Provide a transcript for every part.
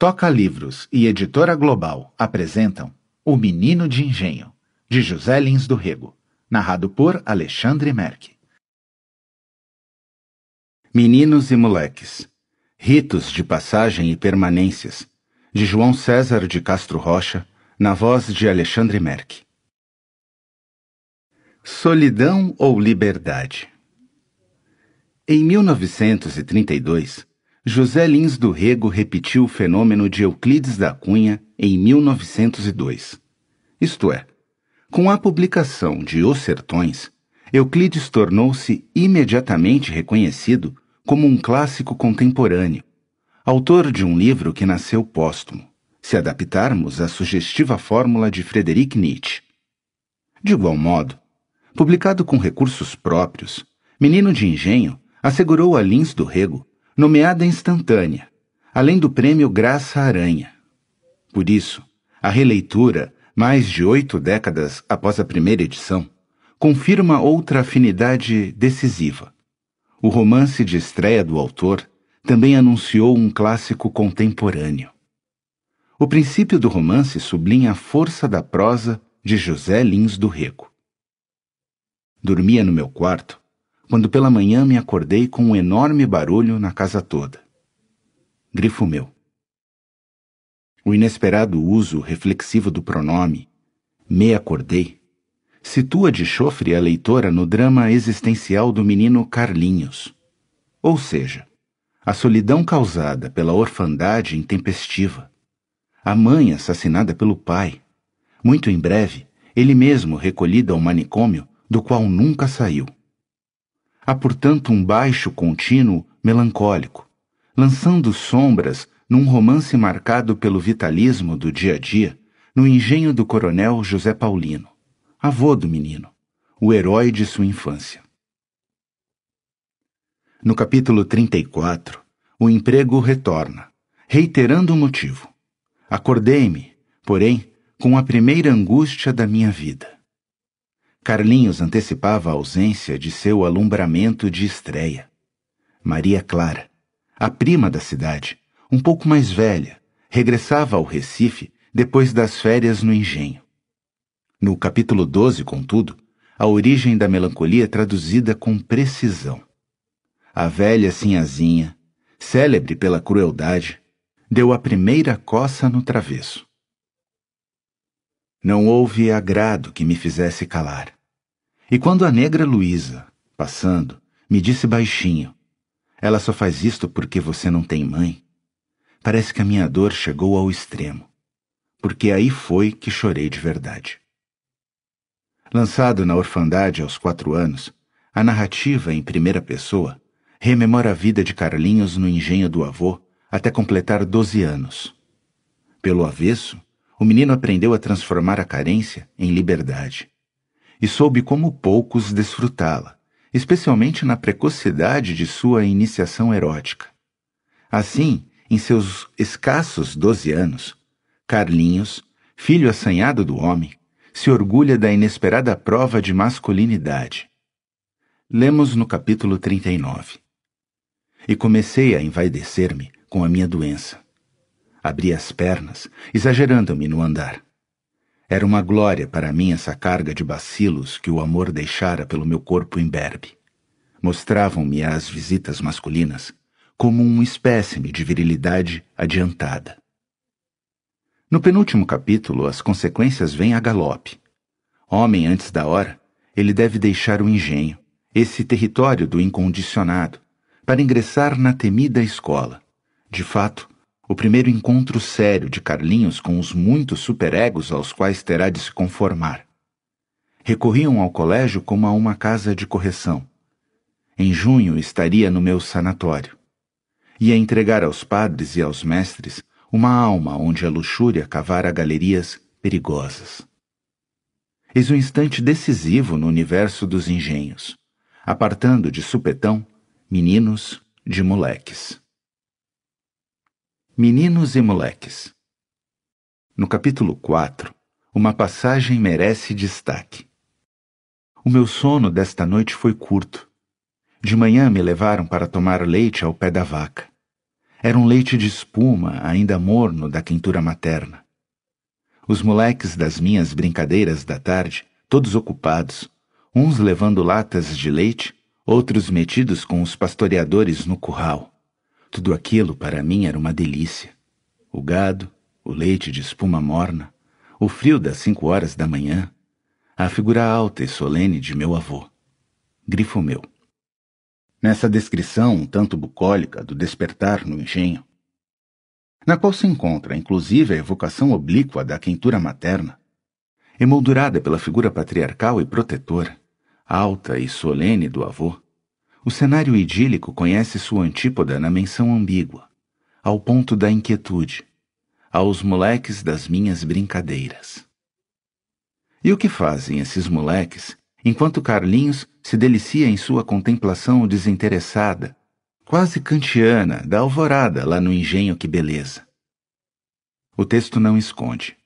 Toca Livros e Editora Global apresentam O Menino de Engenho, de José Lins do Rego, narrado por Alexandre Merck. Meninos e Moleques Ritos de Passagem e Permanências, de João César de Castro Rocha, na voz de Alexandre Merck. Solidão ou Liberdade Em 1932, José Lins do Rego repetiu o fenômeno de Euclides da Cunha em 1902. Isto é, com a publicação de Os Sertões, Euclides tornou-se imediatamente reconhecido como um clássico contemporâneo, autor de um livro que nasceu póstumo, se adaptarmos à sugestiva fórmula de Frederic Nietzsche. De igual modo, publicado com recursos próprios, Menino de Engenho assegurou a Lins do Rego nomeada instantânea, além do prêmio Graça Aranha. Por isso, a releitura, mais de oito décadas após a primeira edição, confirma outra afinidade decisiva. O romance de estreia do autor também anunciou um clássico contemporâneo. O princípio do romance sublinha a força da prosa de José Lins do Rego. Dormia no meu quarto, quando pela manhã me acordei com um enorme barulho na casa toda. Grifo meu. O inesperado uso reflexivo do pronome me acordei situa de chofre a leitora no drama existencial do menino Carlinhos. Ou seja, a solidão causada pela orfandade intempestiva, a mãe assassinada pelo pai, muito em breve, ele mesmo recolhido ao manicômio do qual nunca saiu. Há, portanto, um baixo contínuo melancólico, lançando sombras num romance marcado pelo vitalismo do dia a dia, no engenho do coronel José Paulino, avô do menino, o herói de sua infância. No capítulo 34, o emprego retorna, reiterando o motivo. Acordei-me, porém, com a primeira angústia da minha vida. Carlinhos antecipava a ausência de seu alumbramento de estreia. Maria Clara, a prima da cidade, um pouco mais velha, regressava ao Recife depois das férias no engenho. No capítulo 12, contudo, a origem da melancolia é traduzida com precisão. A velha sinhazinha, célebre pela crueldade, deu a primeira coça no travesso. Não houve agrado que me fizesse calar. E quando a negra Luísa, passando, me disse baixinho: Ela só faz isto porque você não tem mãe, parece que a minha dor chegou ao extremo, porque aí foi que chorei de verdade. Lançado na orfandade aos quatro anos, a narrativa em primeira pessoa rememora a vida de Carlinhos no engenho do avô até completar doze anos. Pelo avesso, o menino aprendeu a transformar a carência em liberdade. E soube como poucos desfrutá-la, especialmente na precocidade de sua iniciação erótica. Assim, em seus escassos doze anos, Carlinhos, filho assanhado do homem, se orgulha da inesperada prova de masculinidade. Lemos no capítulo 39. E comecei a envaidecer-me com a minha doença Abri as pernas, exagerando-me no andar. Era uma glória para mim essa carga de bacilos que o amor deixara pelo meu corpo imberbe. Mostravam-me as visitas masculinas como um espécime de virilidade adiantada. No penúltimo capítulo, as consequências vêm a galope. Homem antes da hora, ele deve deixar o engenho, esse território do incondicionado, para ingressar na temida escola. De fato, o primeiro encontro sério de Carlinhos com os muitos superegos aos quais terá de se conformar. Recorriam ao colégio como a uma casa de correção. Em junho estaria no meu sanatório. Ia entregar aos padres e aos mestres uma alma onde a luxúria cavara galerias perigosas. Eis um instante decisivo no universo dos engenhos, apartando de supetão meninos de moleques. Meninos e Moleques. No capítulo 4, uma passagem merece destaque. O meu sono desta noite foi curto. De manhã me levaram para tomar leite ao pé da vaca. Era um leite de espuma, ainda morno da quentura materna. Os moleques das minhas brincadeiras da tarde, todos ocupados, uns levando latas de leite, outros metidos com os pastoreadores no curral. Tudo aquilo para mim era uma delícia. O gado, o leite de espuma morna, o frio das cinco horas da manhã, a figura alta e solene de meu avô. Grifo meu. Nessa descrição um tanto bucólica do despertar no engenho, na qual se encontra inclusive a evocação oblíqua da quentura materna, emoldurada pela figura patriarcal e protetora, alta e solene do avô, o cenário idílico conhece sua antípoda na menção ambígua, ao ponto da inquietude, aos moleques das minhas brincadeiras. E o que fazem esses moleques enquanto Carlinhos se delicia em sua contemplação desinteressada, quase kantiana, da alvorada lá no engenho que beleza? O texto não esconde.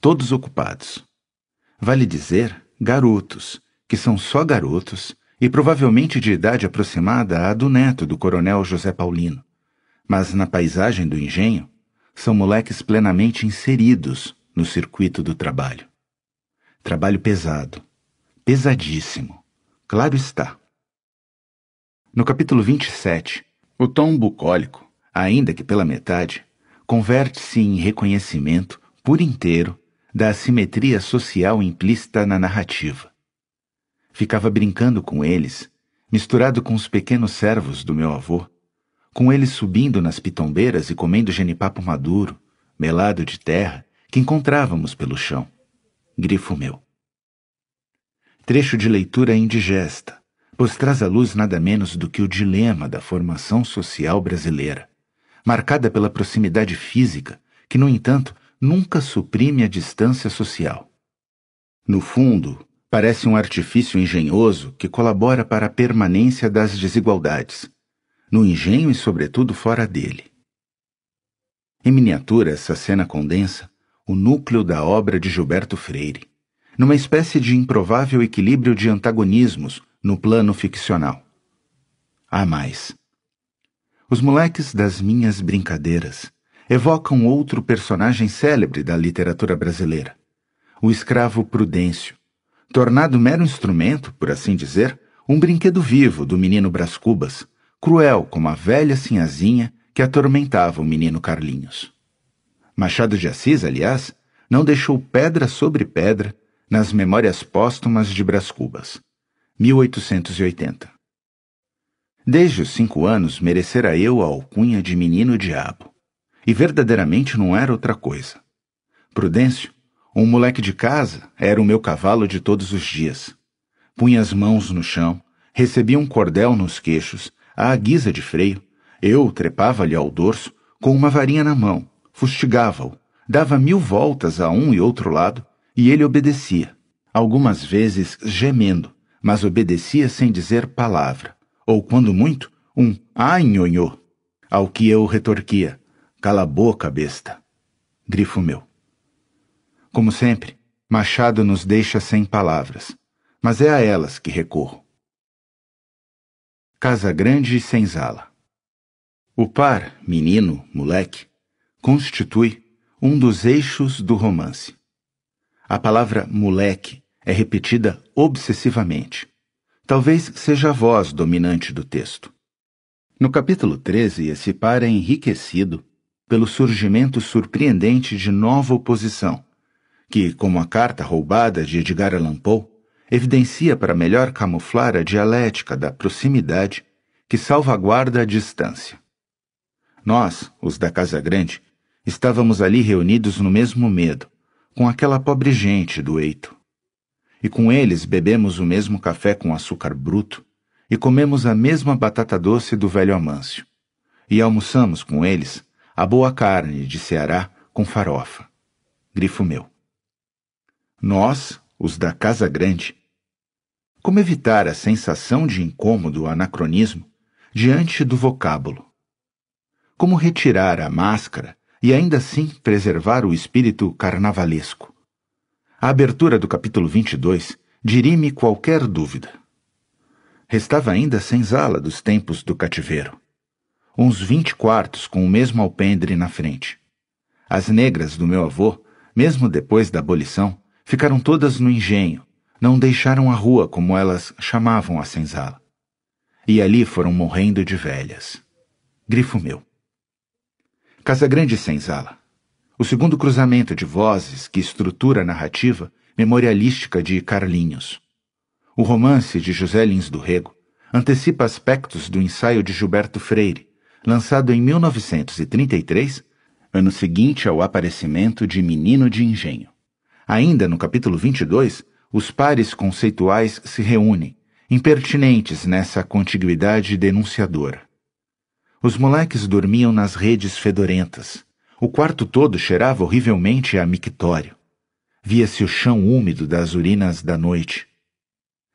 Todos ocupados. Vale dizer, garotos, que são só garotos e provavelmente de idade aproximada à do neto do coronel José Paulino. Mas na paisagem do engenho, são moleques plenamente inseridos no circuito do trabalho. Trabalho pesado, pesadíssimo, claro está. No capítulo 27, o tom bucólico, ainda que pela metade, converte-se em reconhecimento por inteiro da assimetria social implícita na narrativa Ficava brincando com eles, misturado com os pequenos servos do meu avô, com eles subindo nas pitombeiras e comendo genipapo maduro, melado de terra, que encontrávamos pelo chão. Grifo meu. Trecho de leitura indigesta, pois traz à luz nada menos do que o dilema da formação social brasileira, marcada pela proximidade física, que, no entanto, nunca suprime a distância social. No fundo, parece um artifício engenhoso que colabora para a permanência das desigualdades, no engenho e, sobretudo, fora dele. Em miniatura, essa cena condensa o núcleo da obra de Gilberto Freire, numa espécie de improvável equilíbrio de antagonismos no plano ficcional. Há mais. Os moleques das minhas brincadeiras evocam outro personagem célebre da literatura brasileira, o escravo Prudêncio, tornado mero instrumento, por assim dizer, um brinquedo vivo do menino Brás Cubas, cruel como a velha sinhazinha que atormentava o menino Carlinhos. Machado de Assis, aliás, não deixou pedra sobre pedra nas Memórias Póstumas de Brás Cubas, 1880. Desde os cinco anos merecera eu a alcunha de menino diabo, e verdadeiramente não era outra coisa. Prudêncio, um moleque de casa era o meu cavalo de todos os dias. Punha as mãos no chão, recebia um cordel nos queixos, à guisa de freio. Eu trepava-lhe ao dorso, com uma varinha na mão, fustigava-o, dava mil voltas a um e outro lado, e ele obedecia, algumas vezes gemendo, mas obedecia sem dizer palavra, ou, quando muito, um ai nhonhô, ao que eu retorquia, cala a boca, besta. Grifo meu. Como sempre, Machado nos deixa sem palavras, mas é a elas que recorro. Casa Grande e Senzala. O par, menino, moleque, constitui um dos eixos do romance. A palavra moleque é repetida obsessivamente. Talvez seja a voz dominante do texto. No capítulo 13, esse par é enriquecido pelo surgimento surpreendente de nova oposição, que, como a carta roubada de Edgar Allan Poe, evidencia para melhor camuflar a dialética da proximidade que salvaguarda a distância. Nós, os da Casa Grande, estávamos ali reunidos no mesmo medo, com aquela pobre gente do eito. E com eles bebemos o mesmo café com açúcar bruto e comemos a mesma batata doce do velho Amâncio. E almoçamos com eles a boa carne de Ceará com farofa. Grifo meu nós, os da Casa Grande. Como evitar a sensação de incômodo anacronismo diante do vocábulo? Como retirar a máscara e ainda assim preservar o espírito carnavalesco? A abertura do capítulo 22 dirime qualquer dúvida. Restava ainda a senzala dos tempos do cativeiro. Uns vinte quartos com o mesmo alpendre na frente. As negras do meu avô, mesmo depois da abolição, Ficaram todas no engenho, não deixaram a rua como elas chamavam a senzala. E ali foram morrendo de velhas. Grifo meu. Casa Grande Senzala. O segundo cruzamento de vozes que estrutura a narrativa memorialística de Carlinhos. O romance de José Lins do Rego antecipa aspectos do ensaio de Gilberto Freire, lançado em 1933, ano seguinte ao aparecimento de Menino de Engenho. Ainda no capítulo 22, os pares conceituais se reúnem, impertinentes nessa contiguidade denunciadora. Os moleques dormiam nas redes fedorentas. O quarto todo cheirava horrivelmente a mictório. Via-se o chão úmido das urinas da noite.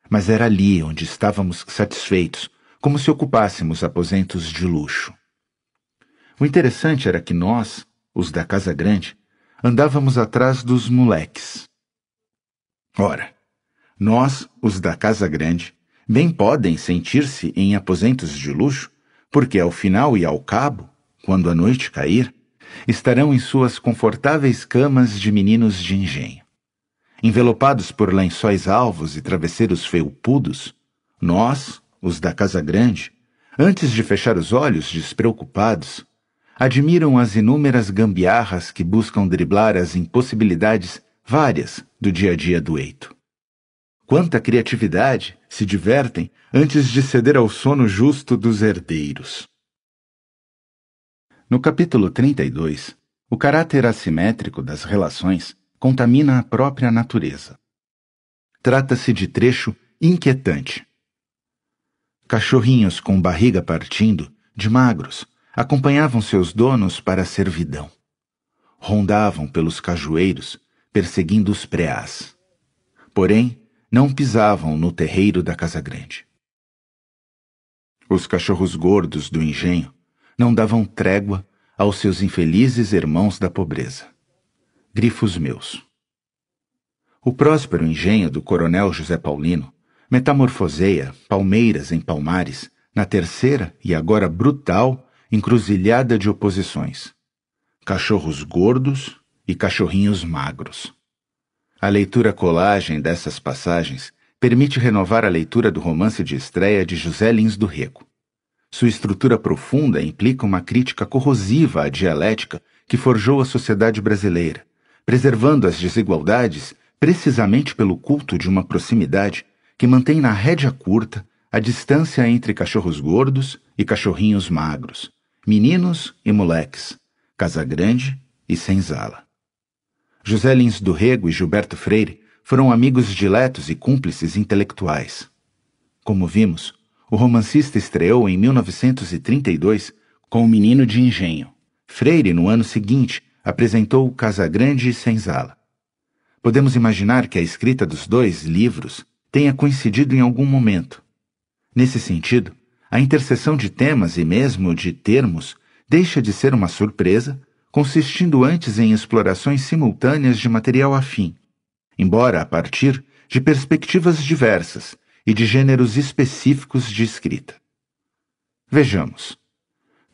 Mas era ali onde estávamos satisfeitos, como se ocupássemos aposentos de luxo. O interessante era que nós, os da Casa Grande, andávamos atrás dos moleques. Ora, nós, os da Casa Grande, bem podem sentir-se em aposentos de luxo, porque ao final e ao cabo, quando a noite cair, estarão em suas confortáveis camas de meninos de engenho. Envelopados por lençóis alvos e travesseiros felpudos, nós, os da Casa Grande, antes de fechar os olhos despreocupados, admiram as inúmeras gambiarras que buscam driblar as impossibilidades várias do dia a dia do eito. Quanta criatividade se divertem antes de ceder ao sono justo dos herdeiros. No capítulo 32, o caráter assimétrico das relações contamina a própria natureza. Trata-se de trecho inquietante. Cachorrinhos com barriga partindo, de magros, acompanhavam seus donos para a servidão. Rondavam pelos cajueiros, perseguindo os preás. Porém, não pisavam no terreiro da Casa Grande. Os cachorros gordos do engenho não davam trégua aos seus infelizes irmãos da pobreza. Grifos meus. O próspero engenho do coronel José Paulino metamorfoseia palmeiras em palmares na terceira e agora brutal encruzilhada de oposições, cachorros gordos e cachorrinhos magros. A leitura colagem dessas passagens permite renovar a leitura do romance de estreia de José Lins do Reco. Sua estrutura profunda implica uma crítica corrosiva à dialética que forjou a sociedade brasileira, preservando as desigualdades precisamente pelo culto de uma proximidade que mantém na rédea curta a distância entre cachorros gordos e cachorrinhos magros, Meninos e Moleques, Casa Grande e Senzala. José Lins do Rego e Gilberto Freire foram amigos diletos e cúmplices intelectuais. Como vimos, o romancista estreou em 1932 com O Menino de Engenho. Freire, no ano seguinte, apresentou Casa Grande e Senzala. Podemos imaginar que a escrita dos dois livros tenha coincidido em algum momento. Nesse sentido, a interseção de temas e mesmo de termos deixa de ser uma surpresa, consistindo antes em explorações simultâneas de material afim, embora a partir de perspectivas diversas e de gêneros específicos de escrita. Vejamos.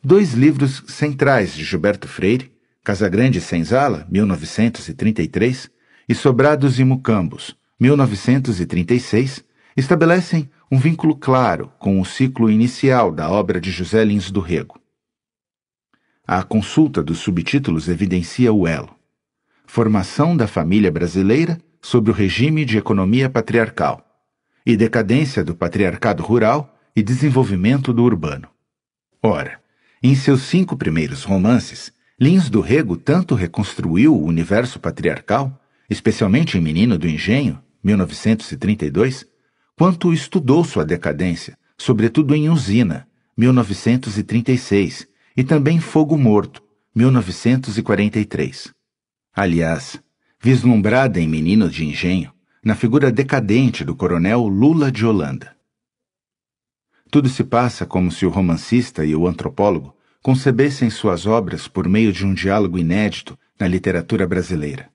Dois livros centrais de Gilberto Freire, Casa Grande e Senzala, 1933, e Sobrados e Mucambos, 1936, estabelecem um vínculo claro com o ciclo inicial da obra de José Lins do Rego. A consulta dos subtítulos evidencia o elo. Formação da família brasileira sob o regime de economia patriarcal e decadência do patriarcado rural e desenvolvimento do urbano. Ora, em seus cinco primeiros romances, Lins do Rego tanto reconstruiu o universo patriarcal, especialmente em Menino do Engenho, 1932, quanto estudou sua decadência, sobretudo em Usina, 1936, e também Fogo Morto, 1943. Aliás, vislumbrada em menino de engenho, na figura decadente do coronel Lula de Holanda. Tudo se passa como se o romancista e o antropólogo concebessem suas obras por meio de um diálogo inédito na literatura brasileira.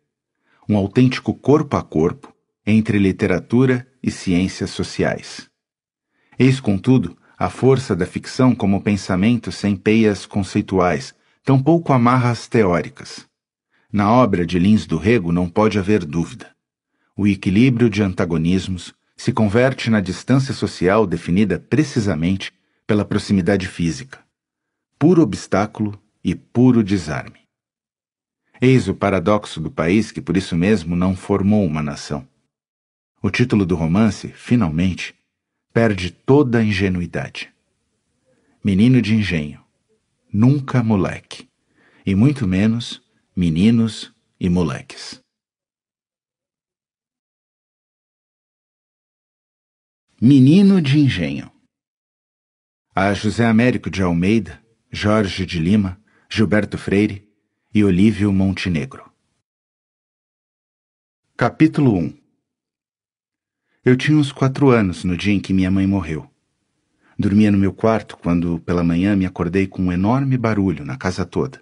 Um autêntico corpo a corpo entre literatura e ciências sociais. Eis, contudo, a força da ficção como pensamento sem peias conceituais, tampouco amarras teóricas. Na obra de Lins do Rego não pode haver dúvida. O equilíbrio de antagonismos se converte na distância social definida precisamente pela proximidade física. Puro obstáculo e puro desarme. Eis o paradoxo do país que por isso mesmo não formou uma nação. O título do romance, finalmente, perde toda a ingenuidade. Menino de engenho, nunca moleque, e muito menos meninos e moleques. Menino de Engenho A José Américo de Almeida, Jorge de Lima, Gilberto Freire e Olívio Montenegro. Capítulo 1 eu tinha uns quatro anos no dia em que minha mãe morreu. Dormia no meu quarto quando, pela manhã, me acordei com um enorme barulho na casa toda.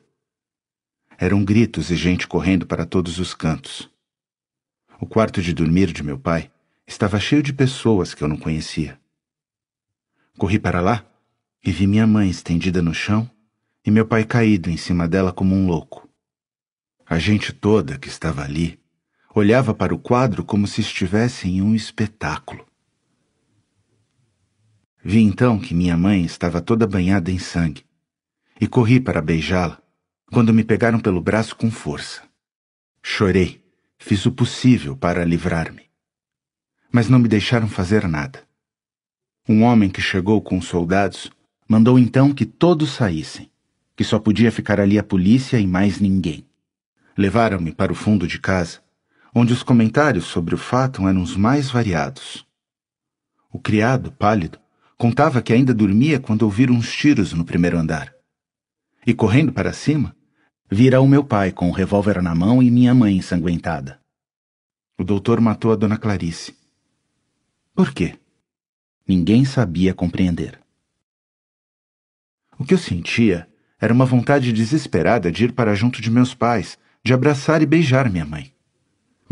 Eram gritos e gente correndo para todos os cantos. O quarto de dormir de meu pai estava cheio de pessoas que eu não conhecia. Corri para lá e vi minha mãe estendida no chão e meu pai caído em cima dela como um louco. A gente toda que estava ali olhava para o quadro como se estivesse em um espetáculo. Vi então que minha mãe estava toda banhada em sangue e corri para beijá-la quando me pegaram pelo braço com força. Chorei, fiz o possível para livrar-me. Mas não me deixaram fazer nada. Um homem que chegou com os soldados mandou então que todos saíssem, que só podia ficar ali a polícia e mais ninguém. Levaram-me para o fundo de casa onde os comentários sobre o fato eram os mais variados. O criado, pálido, contava que ainda dormia quando ouviram uns tiros no primeiro andar. E correndo para cima, vira o meu pai com o revólver na mão e minha mãe ensanguentada. O doutor matou a dona Clarice. Por quê? Ninguém sabia compreender. O que eu sentia era uma vontade desesperada de ir para junto de meus pais, de abraçar e beijar minha mãe.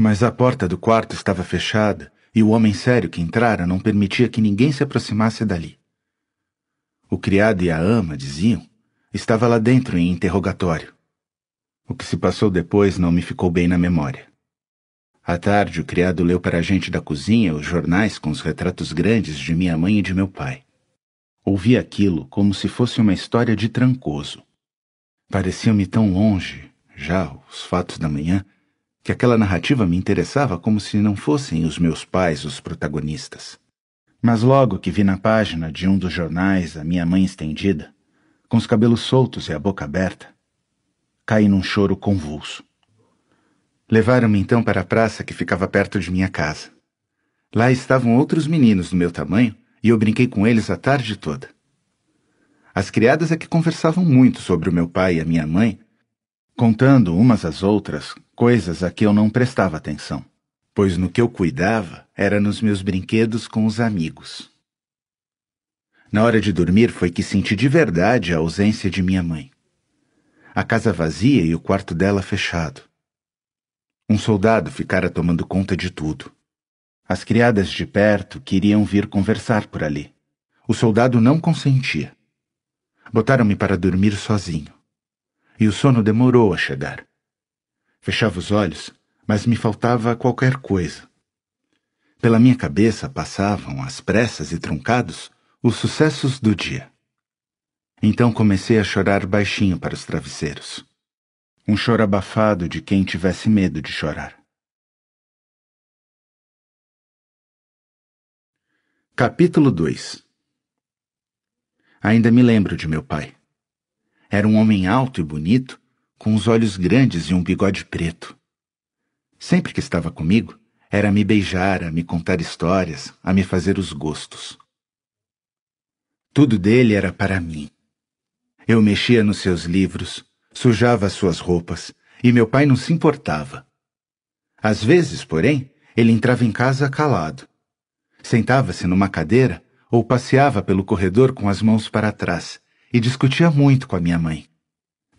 Mas a porta do quarto estava fechada e o homem sério que entrara não permitia que ninguém se aproximasse dali. O criado e a ama, diziam, estava lá dentro em interrogatório. O que se passou depois não me ficou bem na memória. À tarde, o criado leu para a gente da cozinha os jornais com os retratos grandes de minha mãe e de meu pai. Ouvi aquilo como se fosse uma história de trancoso. Pareciam-me tão longe, já os fatos da manhã, que aquela narrativa me interessava como se não fossem os meus pais os protagonistas. Mas logo que vi na página de um dos jornais a minha mãe estendida, com os cabelos soltos e a boca aberta, caí num choro convulso. Levaram-me então para a praça que ficava perto de minha casa. Lá estavam outros meninos do meu tamanho e eu brinquei com eles a tarde toda. As criadas é que conversavam muito sobre o meu pai e a minha mãe contando umas às outras coisas a que eu não prestava atenção, pois no que eu cuidava era nos meus brinquedos com os amigos. Na hora de dormir foi que senti de verdade a ausência de minha mãe. A casa vazia e o quarto dela fechado. Um soldado ficara tomando conta de tudo. As criadas de perto queriam vir conversar por ali. O soldado não consentia. Botaram-me para dormir sozinho e o sono demorou a chegar. Fechava os olhos, mas me faltava qualquer coisa. Pela minha cabeça passavam, às pressas e truncados, os sucessos do dia. Então comecei a chorar baixinho para os travesseiros. Um choro abafado de quem tivesse medo de chorar. Capítulo 2 Ainda me lembro de meu pai. Era um homem alto e bonito, com os olhos grandes e um bigode preto. Sempre que estava comigo, era a me beijar, a me contar histórias, a me fazer os gostos. Tudo dele era para mim. Eu mexia nos seus livros, sujava as suas roupas, e meu pai não se importava. Às vezes, porém, ele entrava em casa calado. Sentava-se numa cadeira ou passeava pelo corredor com as mãos para trás, e discutia muito com a minha mãe.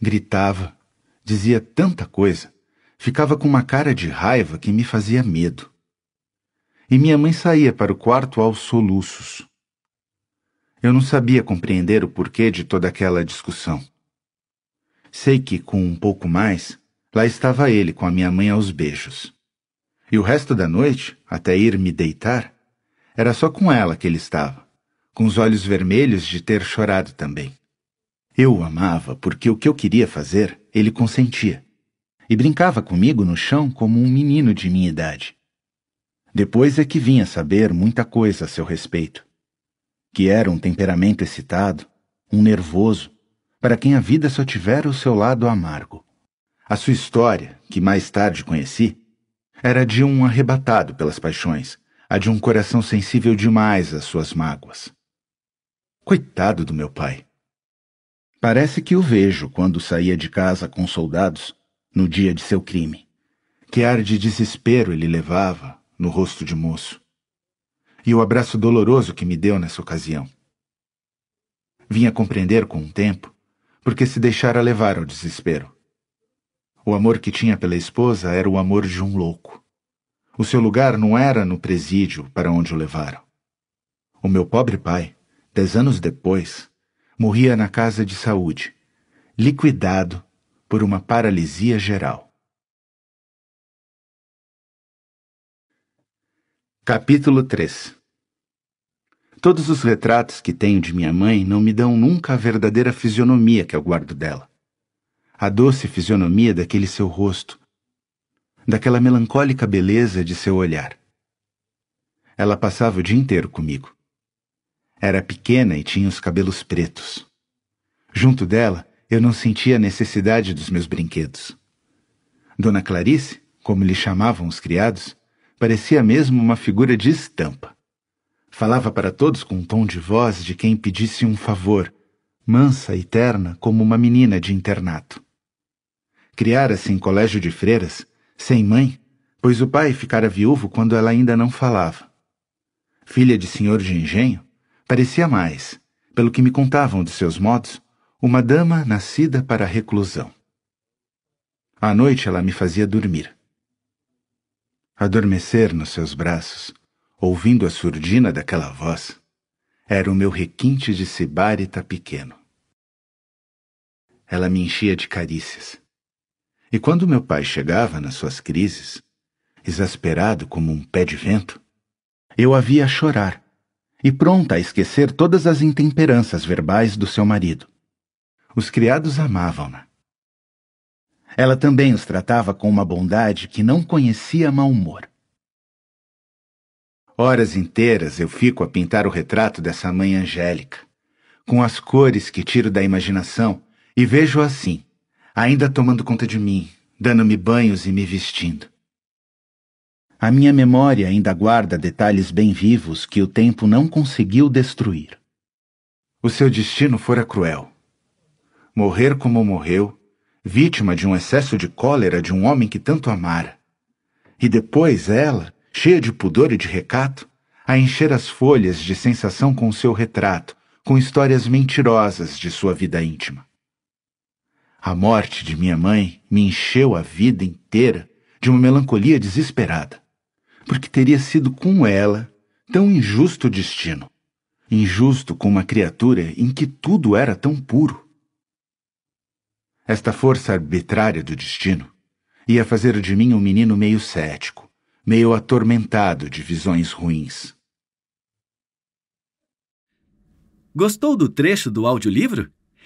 Gritava, dizia tanta coisa, ficava com uma cara de raiva que me fazia medo. E minha mãe saía para o quarto aos soluços. Eu não sabia compreender o porquê de toda aquela discussão. Sei que, com um pouco mais, lá estava ele com a minha mãe aos beijos. E o resto da noite, até ir me deitar, era só com ela que ele estava, com os olhos vermelhos de ter chorado também. Eu o amava porque o que eu queria fazer, ele consentia. E brincava comigo no chão como um menino de minha idade. Depois é que vinha saber muita coisa a seu respeito. Que era um temperamento excitado, um nervoso, para quem a vida só tivera o seu lado amargo. A sua história, que mais tarde conheci, era de um arrebatado pelas paixões, a de um coração sensível demais às suas mágoas. Coitado do meu pai! Parece que o vejo quando saía de casa com soldados no dia de seu crime. Que ar de desespero ele levava no rosto de moço. E o abraço doloroso que me deu nessa ocasião. Vinha compreender com o tempo porque se deixara levar ao desespero. O amor que tinha pela esposa era o amor de um louco. O seu lugar não era no presídio para onde o levaram. O meu pobre pai, dez anos depois, morria na casa de saúde, liquidado por uma paralisia geral. Capítulo 3 Todos os retratos que tenho de minha mãe não me dão nunca a verdadeira fisionomia que eu guardo dela. A doce fisionomia daquele seu rosto, daquela melancólica beleza de seu olhar. Ela passava o dia inteiro comigo. Era pequena e tinha os cabelos pretos. Junto dela, eu não sentia a necessidade dos meus brinquedos. Dona Clarice, como lhe chamavam os criados, parecia mesmo uma figura de estampa. Falava para todos com um tom de voz de quem pedisse um favor, mansa e terna como uma menina de internato. Criara-se em colégio de freiras, sem mãe, pois o pai ficara viúvo quando ela ainda não falava. Filha de senhor de engenho, Parecia mais, pelo que me contavam de seus modos, uma dama nascida para a reclusão. À noite ela me fazia dormir. Adormecer nos seus braços, ouvindo a surdina daquela voz, era o meu requinte de Sibárita pequeno. Ela me enchia de carícias. E quando meu pai chegava nas suas crises, exasperado como um pé de vento, eu a via chorar e pronta a esquecer todas as intemperanças verbais do seu marido. Os criados amavam-na. Ela também os tratava com uma bondade que não conhecia mau humor. Horas inteiras eu fico a pintar o retrato dessa mãe angélica, com as cores que tiro da imaginação, e vejo assim, ainda tomando conta de mim, dando-me banhos e me vestindo. A minha memória ainda guarda detalhes bem vivos que o tempo não conseguiu destruir. O seu destino fora cruel. Morrer como morreu, vítima de um excesso de cólera de um homem que tanto amara. E depois ela, cheia de pudor e de recato, a encher as folhas de sensação com o seu retrato, com histórias mentirosas de sua vida íntima. A morte de minha mãe me encheu a vida inteira de uma melancolia desesperada porque teria sido com ela tão injusto o destino. Injusto com uma criatura em que tudo era tão puro. Esta força arbitrária do destino ia fazer de mim um menino meio cético, meio atormentado de visões ruins. Gostou do trecho do audiolivro?